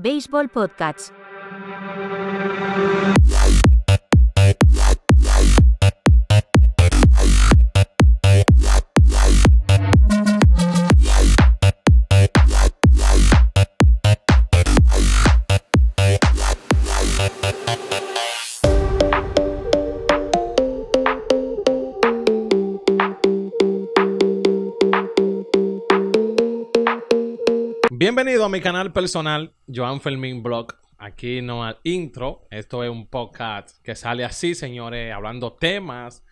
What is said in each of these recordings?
Baseball Podcasts. mi canal personal, Joan Fermín Blog. Aquí no hay intro. Esto es un podcast que sale así, señores, hablando temas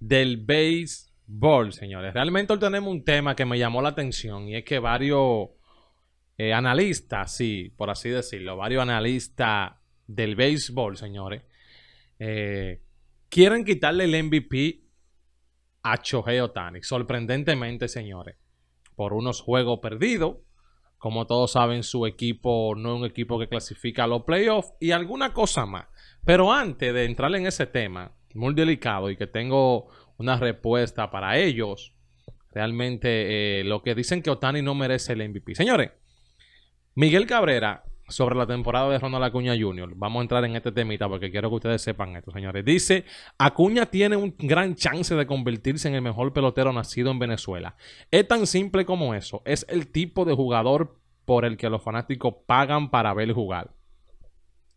del béisbol, señores. Realmente hoy tenemos un tema que me llamó la atención y es que varios eh, analistas, sí, por así decirlo, varios analistas del béisbol, señores, eh, quieren quitarle el MVP a Shohei Otani. Sorprendentemente, señores, por unos juegos perdidos como todos saben, su equipo no es un equipo que clasifica a los playoffs y alguna cosa más. Pero antes de entrar en ese tema, muy delicado y que tengo una respuesta para ellos, realmente eh, lo que dicen que Otani no merece el MVP. Señores, Miguel Cabrera sobre la temporada de Ronald Acuña Junior. Vamos a entrar en este temita porque quiero que ustedes sepan esto, señores. Dice, Acuña tiene un gran chance de convertirse en el mejor pelotero nacido en Venezuela. Es tan simple como eso. Es el tipo de jugador por el que los fanáticos pagan para ver jugar.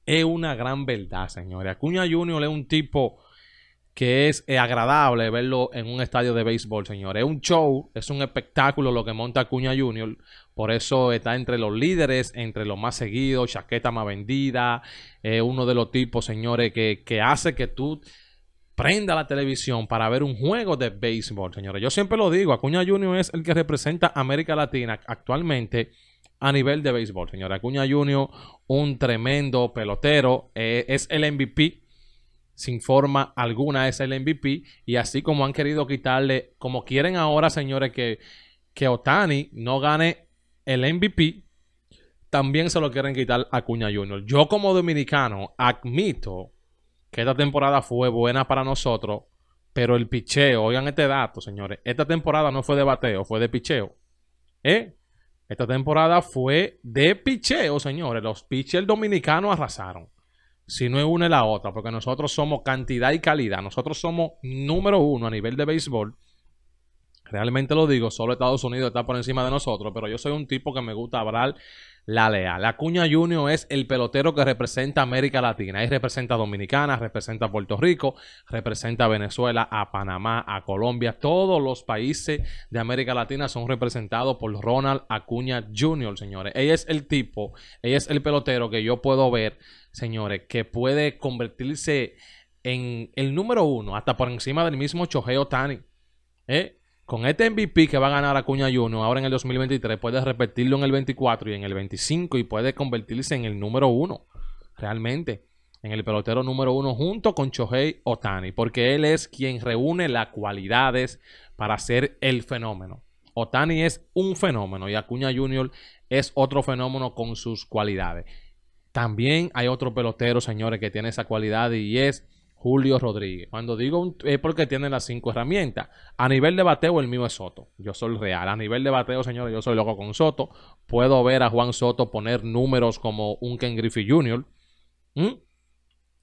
Es una gran verdad, señores. Acuña Junior es un tipo que es eh, agradable verlo en un estadio de béisbol, señores. Es un show, es un espectáculo lo que monta Acuña Junior. Por eso está entre los líderes, entre los más seguidos, chaqueta más vendida. Eh, uno de los tipos, señores, que, hace que tú prenda la televisión para ver un juego de béisbol, señores. Yo siempre lo digo, Acuña Junior es el que representa América Latina actualmente a nivel de béisbol, señores. Acuña Junior, un tremendo pelotero, eh, es el MVP sin forma alguna es el MVP. Y así como han querido quitarle, como quieren ahora, señores, que, que Otani no gane el MVP, también se lo quieren quitar a Cuña Junior Yo como dominicano admito que esta temporada fue buena para nosotros, pero el picheo, oigan este dato, señores, esta temporada no fue de bateo, fue de picheo. ¿Eh? Esta temporada fue de picheo, señores. Los pitchers dominicanos arrasaron si no es una la otra, porque nosotros somos cantidad y calidad, nosotros somos número uno a nivel de béisbol. Realmente lo digo, solo Estados Unidos está por encima de nosotros, pero yo soy un tipo que me gusta hablar la leal. Cuña Junior es el pelotero que representa América Latina. Ahí representa a Dominicana, representa a Puerto Rico, representa a Venezuela, a Panamá, a Colombia. Todos los países de América Latina son representados por Ronald Acuña Junior, señores. Ella es el tipo, ella es el pelotero que yo puedo ver señores, que puede convertirse en el número uno, hasta por encima del mismo Chohei Otani. ¿eh? Con este MVP que va a ganar Acuña Junior ahora en el 2023, puede repetirlo en el 24 y en el 25 y puede convertirse en el número uno, realmente, en el pelotero número uno junto con Chohei Otani, porque él es quien reúne las cualidades para ser el fenómeno. Otani es un fenómeno y Acuña Junior es otro fenómeno con sus cualidades. También hay otro pelotero, señores, que tiene esa cualidad y es Julio Rodríguez. Cuando digo es porque tiene las cinco herramientas. A nivel de bateo, el mío es Soto. Yo soy real. A nivel de bateo, señores, yo soy loco con Soto. Puedo ver a Juan Soto poner números como un Ken Griffey Jr. ¿Mm?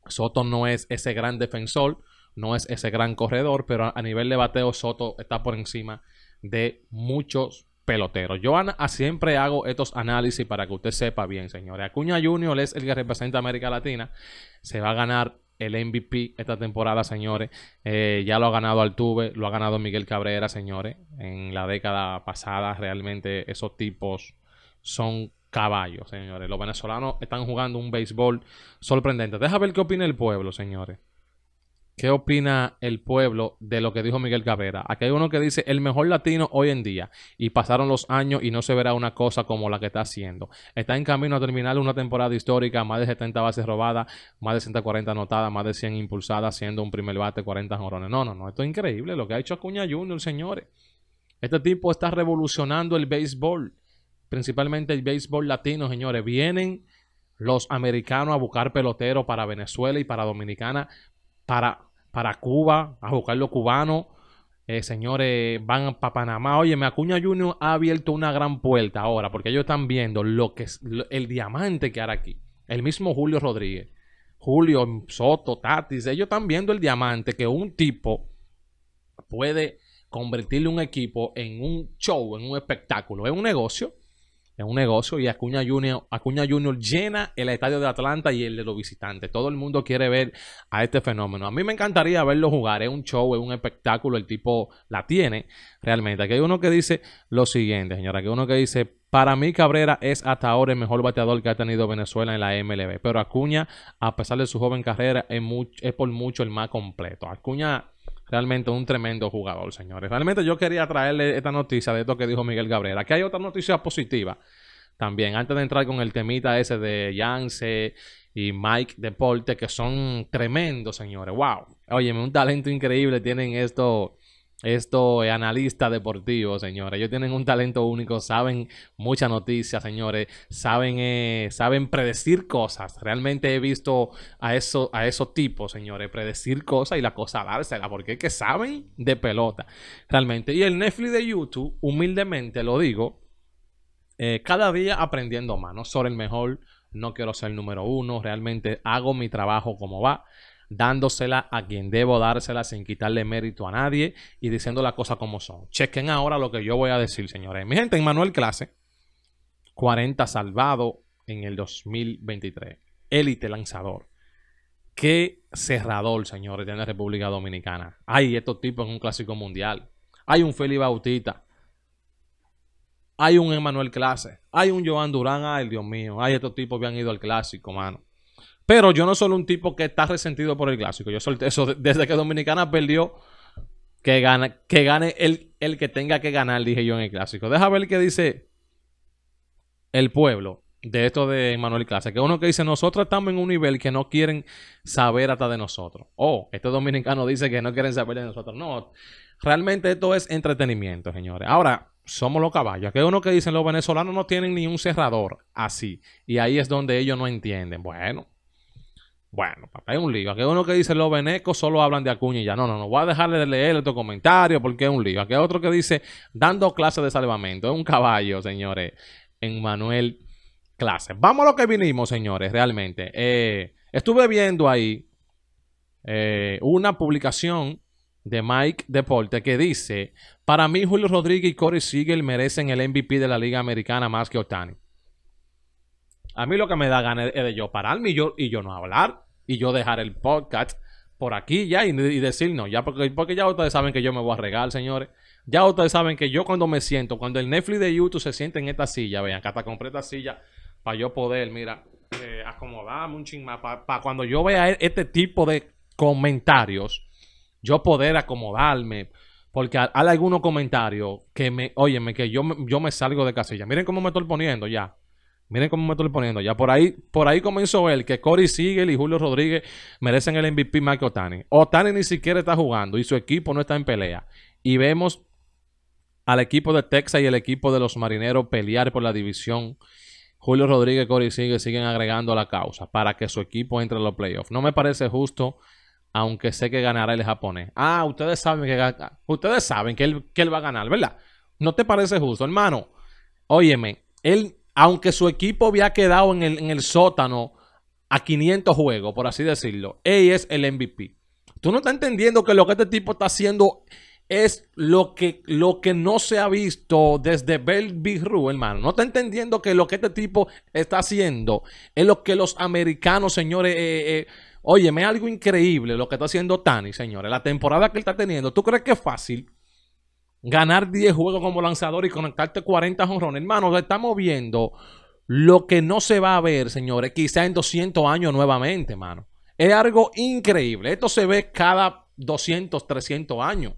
Soto no es ese gran defensor, no es ese gran corredor, pero a nivel de bateo, Soto está por encima de muchos pelotero. Yo ah, siempre hago estos análisis para que usted sepa bien, señores. Acuña Junior es el que representa América Latina. Se va a ganar el MVP esta temporada, señores. Eh, ya lo ha ganado Altuve, lo ha ganado Miguel Cabrera, señores. En la década pasada, realmente esos tipos son caballos, señores. Los venezolanos están jugando un béisbol sorprendente. Deja ver qué opina el pueblo, señores. ¿Qué opina el pueblo de lo que dijo Miguel Cabrera? Aquí hay uno que dice, el mejor latino hoy en día, y pasaron los años y no se verá una cosa como la que está haciendo. Está en camino a terminar una temporada histórica, más de 70 bases robadas, más de 140 anotadas, más de 100 impulsadas, haciendo un primer bate 40 jorones. No, no, no, esto es increíble lo que ha hecho Acuña Junior, señores. Este tipo está revolucionando el béisbol, principalmente el béisbol latino, señores. Vienen los americanos a buscar peloteros para Venezuela y para Dominicana para, para Cuba a buscar los cubanos. Eh, señores, van para Panamá. Oye, Acuña Junior ha abierto una gran puerta ahora, porque ellos están viendo lo que es, el diamante que hará aquí. El mismo Julio Rodríguez, Julio Soto, Tatis, ellos están viendo el diamante que un tipo puede convertirle un equipo en un show, en un espectáculo, en un negocio es un negocio y Acuña Junior, Acuña Junior llena el estadio de Atlanta y el de los visitantes. Todo el mundo quiere ver a este fenómeno. A mí me encantaría verlo jugar, es un show, es un espectáculo, el tipo la tiene realmente. Aquí hay uno que dice lo siguiente, señora, aquí hay uno que dice, para mí Cabrera es hasta ahora el mejor bateador que ha tenido Venezuela en la MLB, pero Acuña, a pesar de su joven carrera, es, es por mucho el más completo. Acuña Realmente un tremendo jugador, señores. Realmente yo quería traerle esta noticia de esto que dijo Miguel Gabrera. Aquí hay otra noticia positiva también. Antes de entrar con el temita ese de Yance y Mike Deporte, que son tremendos, señores. ¡Wow! Óyeme, un talento increíble tienen estos esto es analista deportivo, señores. Ellos tienen un talento único, saben muchas noticias, señores. Saben, eh, saben predecir cosas. Realmente he visto a, eso, a esos tipos, señores, predecir cosas y la cosa dársela, porque es que saben de pelota, realmente. Y el Netflix de YouTube, humildemente lo digo, eh, cada día aprendiendo más, no soy el mejor. No quiero ser el número uno, realmente hago mi trabajo como va dándosela a quien debo dársela sin quitarle mérito a nadie y diciendo las cosas como son. Chequen ahora lo que yo voy a decir, señores. Mi gente, Emanuel Clase, 40 salvado en el 2023. Élite lanzador. Qué cerrador, señores, de la República Dominicana. Hay estos tipos en un clásico mundial. Hay un Feli Bautista. Hay un Emanuel Clase. Hay un Joan Durán. Ay, Dios mío. Hay estos tipos que han ido al clásico, mano. Pero yo no soy un tipo que está resentido por el clásico. Yo eso desde que Dominicana perdió. Que, que gane el, el que tenga que ganar, dije yo en el clásico. Deja ver qué dice el pueblo de esto de Manuel Clase, que uno que dice, nosotros estamos en un nivel que no quieren saber hasta de nosotros. O oh, este dominicano dice que no quieren saber de nosotros. No, realmente esto es entretenimiento, señores. Ahora, somos los caballos. Que uno que dicen, los venezolanos no tienen ni un cerrador así. Y ahí es donde ellos no entienden. Bueno, bueno, papá, un lío. Aquí uno que dice los venecos solo hablan de Acuña y ya. No, no, no. Voy a dejarle de leer estos comentarios porque es un lío. Aquí otro que dice dando clases de salvamento. Es un caballo, señores. En Manuel Clases. Vamos a lo que vinimos, señores, realmente. Eh, estuve viendo ahí eh, una publicación de Mike Deporte que dice: Para mí, Julio Rodríguez y Corey Siegel merecen el MVP de la Liga Americana más que Otani. A mí lo que me da ganas es de yo pararme y yo, y yo no hablar y yo dejar el podcast por aquí ya y, decir no, ya porque, ya ustedes saben que yo me voy a regar, señores. Ya ustedes saben que yo cuando me siento, cuando el Netflix de YouTube se siente en esta silla, vean, acá está, compré esta silla para yo poder, mira, eh, acomodarme un ching más, para cuando yo vea e-, este tipo de comentarios, yo poder acomodarme. Porque hay algunos comentarios que me, óyeme, que yo, yo me salgo de casilla. Miren cómo me estoy poniendo ya. Miren cómo me estoy poniendo. Ya por ahí, por ahí comenzó él, que Corey Siegel y Julio Rodríguez merecen el MVP más que Otani. Otani ni siquiera está jugando y su equipo no está en pelea. Y vemos al equipo de Texas y el equipo de los marineros pelear por la división. Julio Rodríguez, Cory Siegel siguen agregando a la causa para que su equipo entre a los playoffs. No me parece justo, aunque sé que ganará el japonés. Ah, ustedes saben que, ustedes saben que, él, que él va a ganar, ¿verdad? No te parece justo, hermano. Óyeme, él aunque su equipo había quedado en el, sótano a 500 juegos, por así decirlo, él es el MVP. Tú no estás entendiendo que lo que este tipo está haciendo es lo que, lo que no se ha visto desde Bell Big hermano. No estás entendiendo que lo que este tipo está haciendo es lo que los americanos, señores. Oye, eh, me eh, óyeme, algo increíble lo que está haciendo Tani, señores. La temporada que él está teniendo. ¿Tú crees que es fácil ganar 10 juegos como lanzador y conectarte 40 jonrones. Hermano, estamos viendo lo que no se va a ver, señores, quizá en 200 años nuevamente, hermano. Es algo increíble. Esto se ve cada 200, 300 años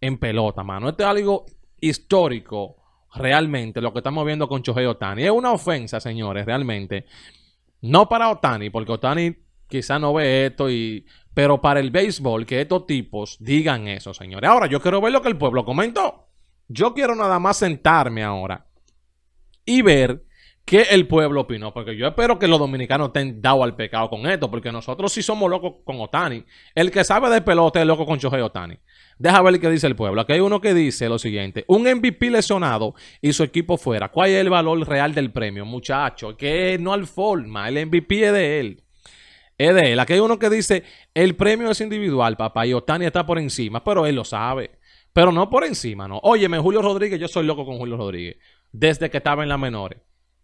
en pelota, mano. Esto es algo histórico, realmente, lo que estamos viendo con Chohei Otani. Es una ofensa, señores, realmente. No para Otani, porque Otani quizá no ve esto y... Pero para el béisbol, que estos tipos digan eso, señores. Ahora, yo quiero ver lo que el pueblo comentó. Yo quiero nada más sentarme ahora y ver qué el pueblo opinó. Porque yo espero que los dominicanos estén dado al pecado con esto. Porque nosotros sí somos locos con Otani. El que sabe de pelota es loco con Choje Otani. Deja ver qué dice el pueblo. Aquí hay uno que dice lo siguiente: un MVP lesionado y su equipo fuera. ¿Cuál es el valor real del premio, muchacho? Que no al forma. El MVP es de él es de él. Aquí hay uno que dice, el premio es individual, papá, y Otani está por encima, pero él lo sabe. Pero no por encima, no. Óyeme, Julio Rodríguez, yo soy loco con Julio Rodríguez. Desde que estaba en las menores.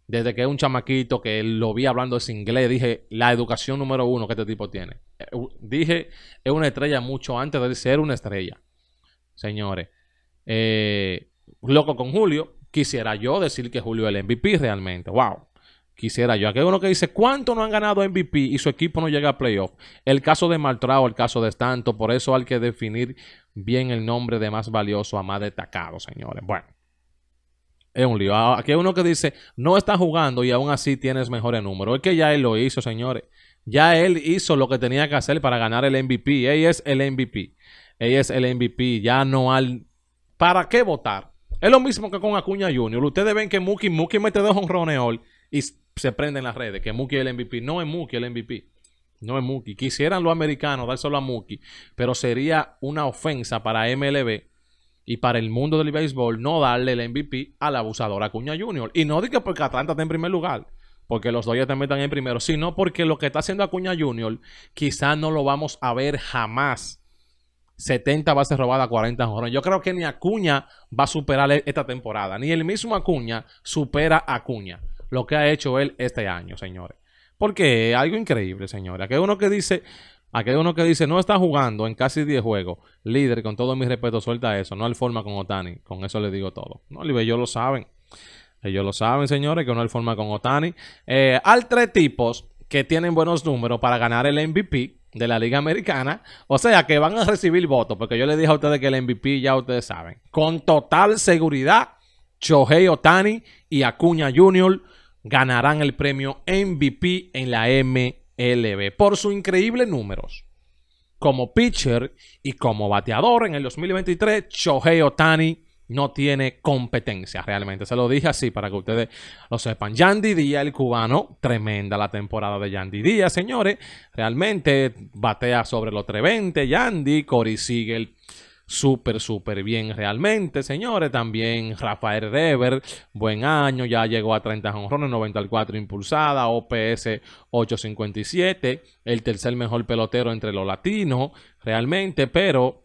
Desde que es un chamaquito que lo vi hablando ese inglés, dije, la educación número uno que este tipo tiene. Eh, dije, es una estrella mucho antes de ser una estrella. Señores, eh, loco con Julio, quisiera yo decir que Julio es el MVP realmente. ¡Wow! Quisiera yo. Aquí hay uno que dice, ¿cuánto no han ganado MVP y su equipo no llega a playoff? El caso de Maltrao, el caso de Stanto, por eso hay que definir bien el nombre de más valioso a más destacado, señores. Bueno, es un lío. Ah, aquí hay uno que dice, no está jugando y aún así tienes mejores números. Es que ya él lo hizo, señores. Ya él hizo lo que tenía que hacer para ganar el MVP. Él es el MVP. Él es el MVP. Ya no al. ¿Para qué votar? Es lo mismo que con Acuña Junior. Ustedes ven que Muki, Muki mete dos honrones y se prende en las redes, que Mookie es el MVP. No es Mookie el MVP. No es Mookie. Quisieran los americanos solo a Mookie, pero sería una ofensa para MLB y para el mundo del béisbol no darle el MVP al abusador Acuña Junior Y no diga porque Atlanta está en primer lugar, porque los Dodgers también están en primero, sino porque lo que está haciendo Acuña Junior quizás no lo vamos a ver jamás. 70 bases robadas, 40 jorones. Yo creo que ni Acuña va a superar esta temporada, ni el mismo Acuña supera a Acuña lo que ha hecho él este año, señores. Porque algo increíble, señores. Aquel uno que dice, uno que dice, no está jugando en casi 10 juegos. Líder, con todo mi respeto, suelta eso. No hay forma con Otani. Con eso le digo todo. No, ellos lo saben. Ellos lo saben, señores, que no hay forma con Otani. Eh, hay tres tipos que tienen buenos números para ganar el MVP de la Liga Americana. O sea, que van a recibir votos. Porque yo les dije a ustedes que el MVP ya ustedes saben. Con total seguridad, Chohei Otani y Acuña Jr ganarán el premio MVP en la MLB por sus increíbles números. Como pitcher y como bateador en el 2023, Shohei Otani no tiene competencia realmente. Se lo dije así para que ustedes lo sepan. Yandy Díaz, el cubano, tremenda la temporada de Yandy Díaz, señores. Realmente batea sobre los 320. Yandy, Cory Siegel súper, súper bien realmente, señores. También Rafael Dever, buen año, ya llegó a 30 jonrones, 94 impulsada, OPS 857, el tercer mejor pelotero entre los latinos, realmente, pero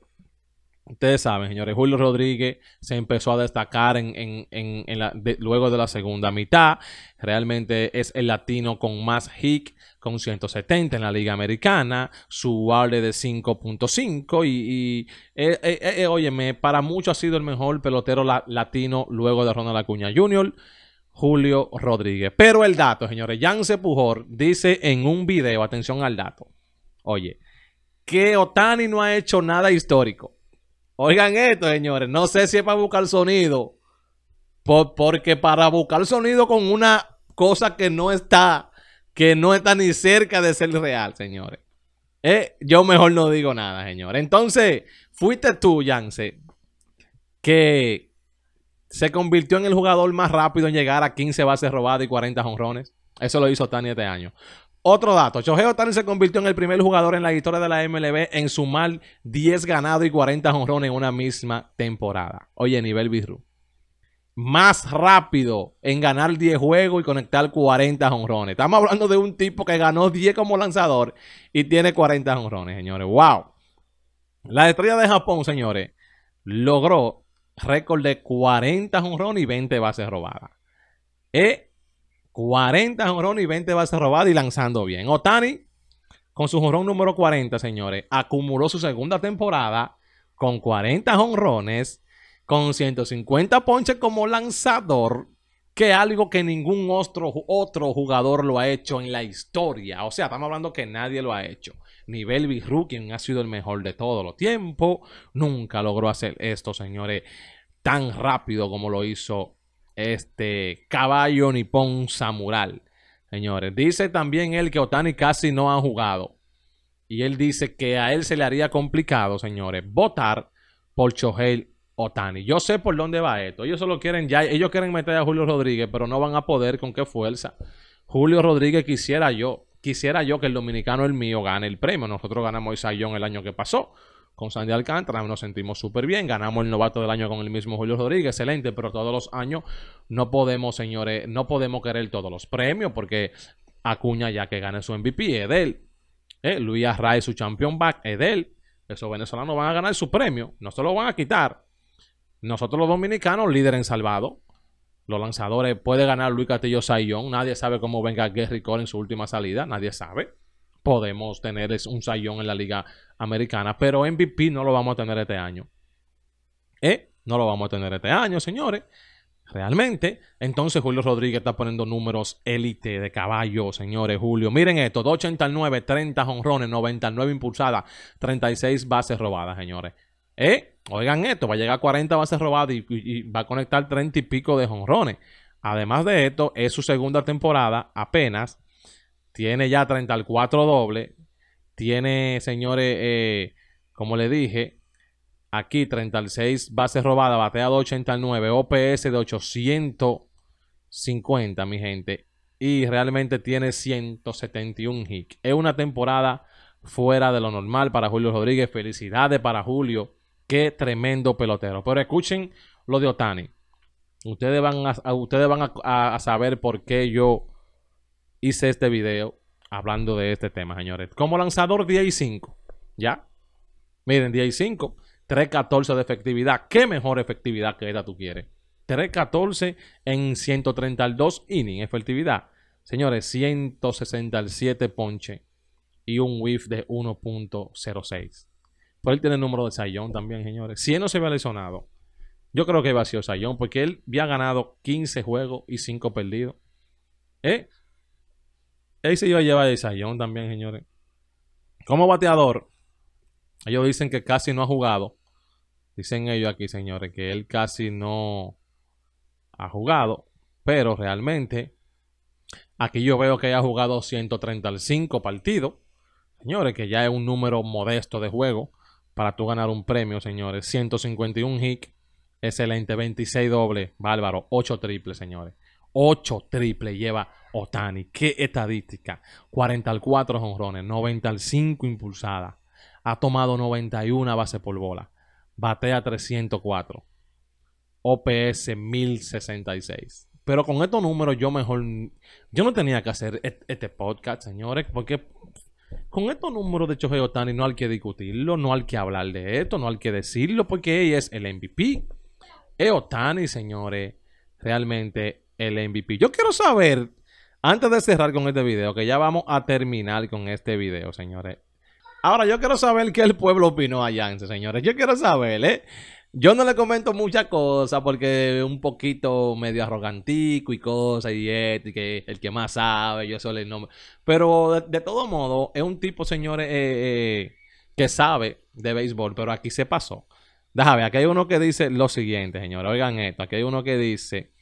Ustedes saben, señores, Julio Rodríguez se empezó a destacar en, luego de la segunda mitad. Realmente es el latino con más hit, con 170 en la Liga Americana, su arde de 5.5 y, eh, eh, eh, óyeme, para muchos ha sido el mejor pelotero latino luego de Ronald Acuña Jr., Julio Rodríguez. Pero el dato, señores, Jan Pujor dice en un video, atención al dato, oye, que Otani no ha hecho nada histórico Oigan esto, señores. No sé si es para buscar sonido. porque para buscar sonido con una cosa que no está, que no está ni cerca de ser real, señores. Eh, yo mejor no digo nada, señores. Entonces, fuiste tú, Yance, que se convirtió en el jugador más rápido en llegar a 15 bases robadas y 40 jonrones. Eso lo hizo Tani este año. Otro dato, Shohei Otani se convirtió en el primer jugador en la historia de la MLB en sumar 10 ganados y 40 honrones en una misma temporada. Oye, nivel birru. Más rápido en ganar 10 juegos y conectar 40 jonrones. Estamos hablando de un tipo que ganó 10 como lanzador y tiene 40 jonrones, señores. ¡Wow! La estrella de Japón, señores, logró récord de 40 jonrones y 20 bases robadas. ¡Eh! 40 jonrones y 20 bases robadas y lanzando bien. Otani, con su jonrón número 40, señores, acumuló su segunda temporada con 40 jonrones, con 150 ponches como lanzador, que algo que ningún otro, otro jugador lo ha hecho en la historia. O sea, estamos hablando que nadie lo ha hecho. Ni Belvis quien ha sido el mejor de todos los tiempos, nunca logró hacer esto, señores, tan rápido como lo hizo este caballo nipón Samural señores. Dice también él que Otani casi no ha jugado. Y él dice que a él se le haría complicado, señores, votar por Chohei Otani. Yo sé por dónde va esto. Ellos solo quieren ya, ellos quieren meter a Julio Rodríguez, pero no van a poder con qué fuerza. Julio Rodríguez quisiera yo, quisiera yo que el dominicano el mío gane el premio. Nosotros ganamos el Sayón el año que pasó con Sandy Alcántara, nos sentimos súper bien, ganamos el novato del año con el mismo Julio Rodríguez, excelente, pero todos los años no podemos, señores, no podemos querer todos los premios porque Acuña ya que gane su MVP Edel, él, eh, Luis Arraez su champion back Edel, esos venezolanos van a ganar su premio, no se lo van a quitar. Nosotros los dominicanos, líder en salvado, los lanzadores puede ganar Luis Castillo Sayón. Nadie sabe cómo venga Gary Cole en su última salida. Nadie sabe podemos tener es un sayón en la liga americana, pero MVP no lo vamos a tener este año. ¿Eh? No lo vamos a tener este año, señores. Realmente. Entonces Julio Rodríguez está poniendo números élite de caballo, señores. Julio, miren esto, 289, 30 honrones, 99 impulsadas, 36 bases robadas, señores. ¿Eh? Oigan esto, va a llegar a 40 bases robadas y, va a conectar 30 y pico de jonrones Además de esto, es su segunda temporada apenas tiene ya 34 dobles. Tiene, señores, eh, como le dije, aquí 36 bases robadas, Bateado 89, OPS de 850, mi gente. Y realmente tiene 171 hits. Es una temporada fuera de lo normal para Julio Rodríguez. Felicidades para Julio. Qué tremendo pelotero. Pero escuchen lo de Otani. Ustedes van a, ustedes van a saber por qué yo hice este video hablando de este tema, señores. Como lanzador 10 y 5, ¿ya? Miren, 10 y 5, 3.14 de efectividad. ¿Qué mejor efectividad que era, tú quieres? 3.14 en 132 inning. efectividad. Señores, 167 ponche y un whiff de 1.06. Por él tiene el número de Sayón también, señores. Si él no se había lesionado, yo creo que a ser Sayón porque él había ganado 15 juegos y 5 perdidos. ¿Eh? ahí se iba a llevar a también, señores. Como bateador, ellos dicen que casi no ha jugado. Dicen ellos aquí, señores, que él casi no ha jugado. Pero realmente, aquí yo veo que ha jugado 135 partidos. Señores, que ya es un número modesto de juego para tú ganar un premio, señores. 151 hit, excelente, 26 dobles, bárbaro, 8 triples, señores. 8 triples lleva Otani. Qué estadística. 44 honrones, 95 impulsadas. Ha tomado 91 base por bola. Batea 304. OPS 1066. Pero con estos números yo mejor... Yo no tenía que hacer este podcast, señores, porque con estos números de Chojeo Otani no hay que discutirlo, no hay que hablar de esto, no hay que decirlo, porque ella es el MVP. Es Otani, señores, realmente el MVP. Yo quiero saber antes de cerrar con este video, que ya vamos a terminar con este video, señores. Ahora, yo quiero saber qué el pueblo opinó allá, en señores. Yo quiero saber, ¿eh? Yo no le comento muchas cosas porque un poquito medio arrogantico y cosas y esto, que el que más sabe, yo solo el nombre. Pero de, todo modo, es un tipo, señores, eh, eh, que sabe de béisbol, pero aquí se pasó. Déjame, aquí hay uno que dice lo siguiente, señores. Oigan esto, aquí hay uno que dice...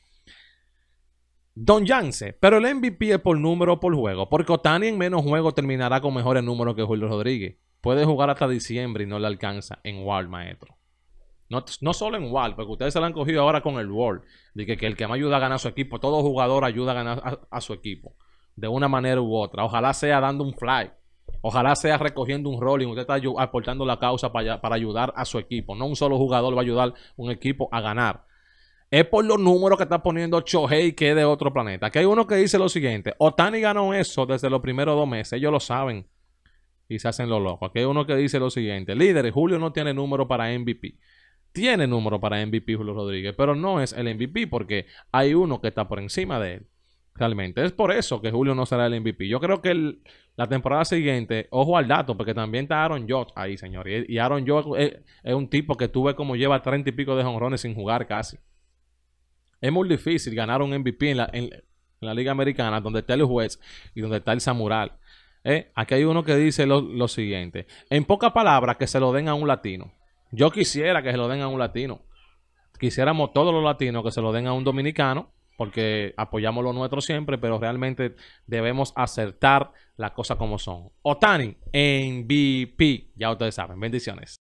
Don Yance, pero el MVP es por número o por juego, porque Otani en menos juego terminará con mejores números que Julio Rodríguez. Puede jugar hasta diciembre y no le alcanza en Wall, maestro. No, solo en Wall, porque ustedes se lo han cogido ahora con el World. De que, el que más ayuda a ganar a su equipo, todo jugador ayuda a ganar a, su equipo, de una manera u otra. Ojalá sea dando un fly, ojalá sea recogiendo un rolling. Usted está aportando la causa para, para ayudar a su equipo. No un solo jugador va a ayudar a un equipo a ganar es por los números que está poniendo Chohei, que es de otro planeta. Aquí hay uno que dice lo siguiente: Otani ganó eso desde los primeros dos meses, ellos lo saben y se hacen lo locos. Aquí hay uno que dice lo siguiente: Líderes, Julio no tiene número para MVP. Tiene número para MVP Julio Rodríguez, pero no es el MVP porque hay uno que está por encima de él. Realmente es por eso que Julio no será el MVP. Yo creo que la temporada siguiente, ojo al dato, porque también está Aaron Judge ahí, señor. Y, Aaron Judge es, un tipo que tuve como lleva treinta y pico de jonrones sin jugar casi. Es muy difícil ganar un MVP en la, Liga Americana, donde está el juez y donde está el Samural. Eh, aquí hay uno que dice lo, lo siguiente. En pocas palabras, que se lo den a un latino. Yo quisiera que se lo den a un latino. Quisiéramos todos los latinos que se lo den a un dominicano, porque apoyamos lo nuestro siempre, pero realmente debemos acertar las cosas como son. Otani, MVP. Ya ustedes saben. Bendiciones.